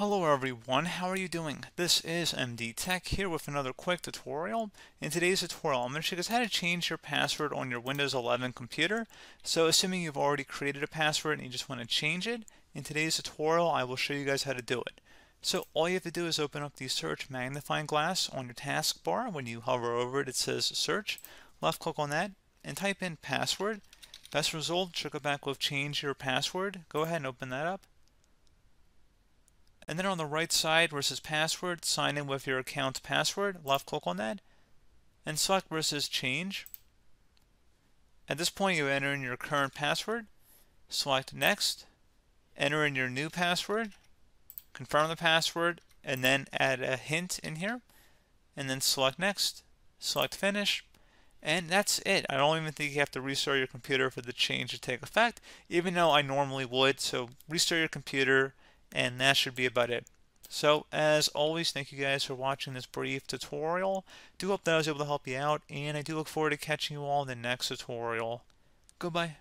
Hello everyone, how are you doing? This is MD Tech here with another quick tutorial. In today's tutorial, I'm going to show you guys how to change your password on your Windows 11 computer. So assuming you've already created a password and you just want to change it, in today's tutorial I will show you guys how to do it. So all you have to do is open up the search magnifying glass on your taskbar. When you hover over it, it says search. Left click on that and type in password. Best result should go back with change your password. Go ahead and open that up and then on the right side where it says password, sign in with your account's password, left click on that, and select where it says change. At this point, you enter in your current password, select next, enter in your new password, confirm the password, and then add a hint in here, and then select next, select finish, and that's it. I don't even think you have to restart your computer for the change to take effect, even though I normally would. So restart your computer, and that should be about it. So as always, thank you guys for watching this brief tutorial. Do hope that I was able to help you out, and I do look forward to catching you all in the next tutorial. Goodbye.